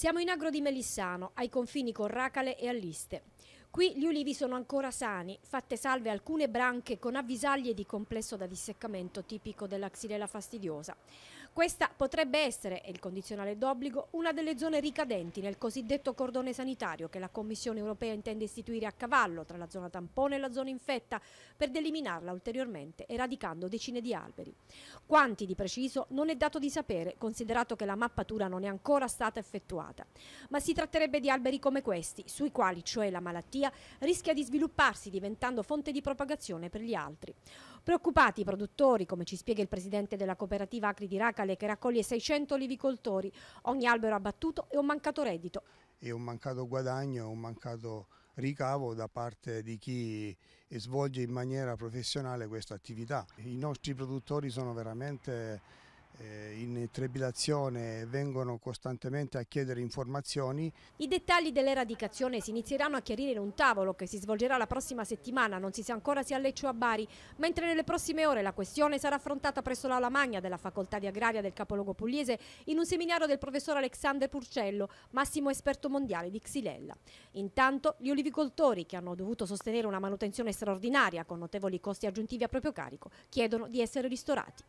Siamo in agro di Melissano, ai confini con Racale e Alliste. Qui gli ulivi sono ancora sani, fatte salve alcune branche con avvisaglie di complesso da disseccamento tipico della xylella fastidiosa. Questa potrebbe essere, e il condizionale d'obbligo, una delle zone ricadenti nel cosiddetto cordone sanitario che la Commissione europea intende istituire a cavallo tra la zona tampone e la zona infetta per deliminarla ulteriormente, eradicando decine di alberi. Quanti di preciso non è dato di sapere, considerato che la mappatura non è ancora stata effettuata. Ma si tratterebbe di alberi come questi, sui quali cioè la malattia patologia rischia di svilupparsi diventando fonte di propagazione per gli altri. Preoccupati i produttori, come ci spiega il presidente della cooperativa Acri di Racale che raccoglie 600 olivicoltori, ogni albero abbattuto è un mancato reddito. È un mancato guadagno, è un mancato ricavo da parte di chi svolge in maniera professionale questa attività. I nostri produttori sono veramente eh, in trebilazione vengono costantemente a chiedere informazioni. I dettagli dell'eradicazione si inizieranno a chiarire in un tavolo che si svolgerà la prossima settimana, non si sa ancora se a Lecce o a Bari, mentre nelle prossime ore la questione sarà affrontata presso la Lamagna della Facoltà di Agraria del capoluogo pugliese in un seminario del professor Alexander Purcello, massimo esperto mondiale di Xilella. Intanto gli olivicoltori, che hanno dovuto sostenere una manutenzione straordinaria con notevoli costi aggiuntivi a proprio carico, chiedono di essere ristorati.